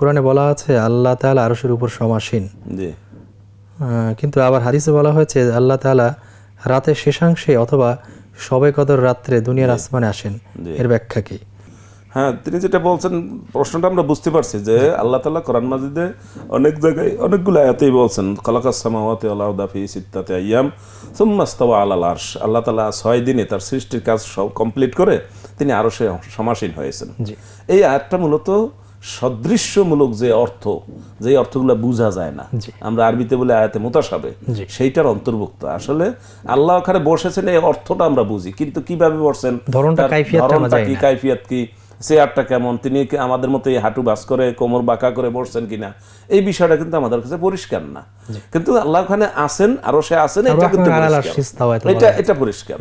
কোরআনে বলা আছে আল্লাহ তালা আরশের উপর সমাসীন কিন্তু আবার হাদিসে বলা হয়েছে আল্লাহ তালা রাতের শেষাংশে অথবা সবে কদর রাত্রে দুনিয়ার আসমানে আসেন এর ব্যাখ্যা কি হ্যাঁ তিনি যেটা বলছেন প্রশ্নটা আমরা বুঝতে পারছি যে আল্লাহ তালা কোরআন মাজিদে অনেক জায়গায় অনেকগুলো আয়াতেই বলছেন খালাকাসমাওয়াতে আল্লাহ দাফি আয়াম সুম্মাস্তবা আল্লাহ আর্শ আল্লাহ তালা ছয় দিনে তার সৃষ্টির কাজ সব কমপ্লিট করে তিনি আরো সে সমাসীন হয়েছেন এই আয়াতটা মূলত সদৃশ্যমূলক যে অর্থ যে অর্থগুলো বোঝা যায় না আমরা আরবিতে বলে আয়াতে মোতাসাবে সেইটার অন্তর্ভুক্ত আসলে আল্লাহ ওখানে বসেছেন এই অর্থটা আমরা বুঝি কিন্তু কিভাবে বসছেন ধরনটা কি কাইফিয়াত কি চেয়ারটা কেমন তিনি আমাদের মতো এই হাঁটু বাস করে কোমর বাঁকা করে বসছেন কিনা এই বিষয়টা কিন্তু আমাদের কাছে পরিষ্কার না কিন্তু আল্লাহ ওখানে আসেন আরো সে আসেন এটা কিন্তু এটা এটা পরিষ্কার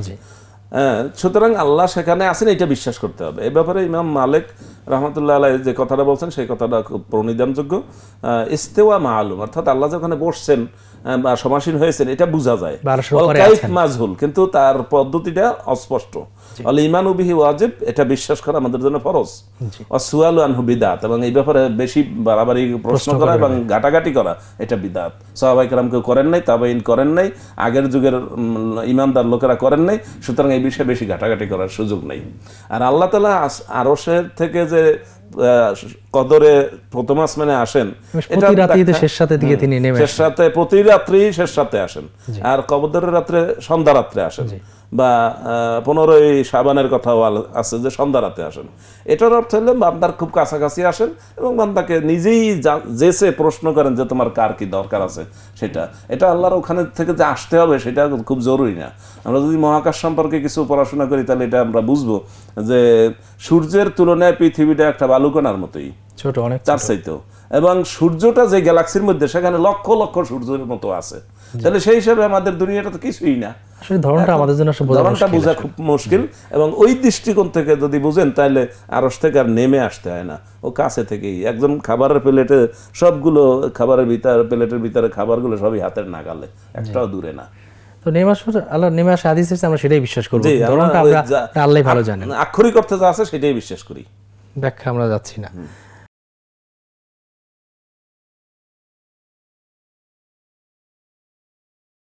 হ্যাঁ, সুতরাং আল্লাহ সেখানে আসেন এটা বিশ্বাস করতে হবে এ ব্যাপারে ইমাম মালিক রহমতুল্লাহ আলাই যে কথাটা বলছেন সেই কথাটা খুব প্রণিধানযোগ্য ইস্তেওয়া মা আলুম অর্থাৎ আল্লাহ যখন বসছেন বা সমাসীন হয়েছেন এটা বোঝা যায় মাজহুল কিন্তু তার পদ্ধতিটা অস্পষ্ট আল ইমান উবিহি ওয়াজিব এটা বিশ্বাস করা আমাদের জন্য ফরজ অসুয়াল আনহু বিদাত এবং এই ব্যাপারে বেশি বাড়াবাড়ি প্রশ্ন করা এবং ঘাটাঘাটি করা এটা বিদাত সবাই কালাম কেউ করেন নাই তাবাইন করেন নাই আগের যুগের ইমানদার লোকেরা করেন নাই সুতরাং এই বিষয়ে বেশি ঘাটাঘাটি করার সুযোগ নেই আর আল্লাহ তালা আরসের থেকে যে কদরে প্রথম আসমানে আসেন মানে শেষ সাথে প্রতি রাত্রি শেষ সাথে আসেন আর কবদরের রাত্রে সন্ধ্যা রাত্রে আসেন বা পনেরোই সাবানের কথাও আছে যে সন্ধ্যা রাতে আসেন এটার অর্থ হলেন বান্দার খুব কাছাকাছি আসেন এবং বান্দাকে নিজেই যেসে প্রশ্ন করেন যে তোমার কার কি দরকার আছে সেটা এটা আল্লাহর ওখানে থেকে যে আসতে হবে সেটা খুব জরুরি না আমরা যদি মহাকাশ সম্পর্কে কিছু পড়াশোনা করি তাহলে এটা আমরা বুঝবো যে সূর্যের তুলনায় পৃথিবীটা একটা বালুকণার মতোই ছোট অনেক চার চাইতেও এবং সূর্যটা যে গ্যালাক্সির মধ্যে সেখানে লক্ষ লক্ষ সূর্যের মতো আছে তাহলে সেই হিসাবে আমাদের দুনিয়াটা তো কিছুই না এবং ওই দৃষ্টিকোণ থেকে যদি বুঝেন তাহলে থেকে আর নেমে আসতে হয় না ও কাছে থেকেই একজন খাবারের প্লেটে সবগুলো খাবারের প্লেটের ভিতরে খাবারগুলো সবই হাতের নাগালে একটাও দূরে না তো নেমে আল্লাহ নেমে আমরা সেটাই বিশ্বাস করি আল্লাহ ভালো জানেন আক্ষরিক অর্থে যা আছে সেটাই বিশ্বাস করি ব্যাখ্যা আমরা যাচ্ছি না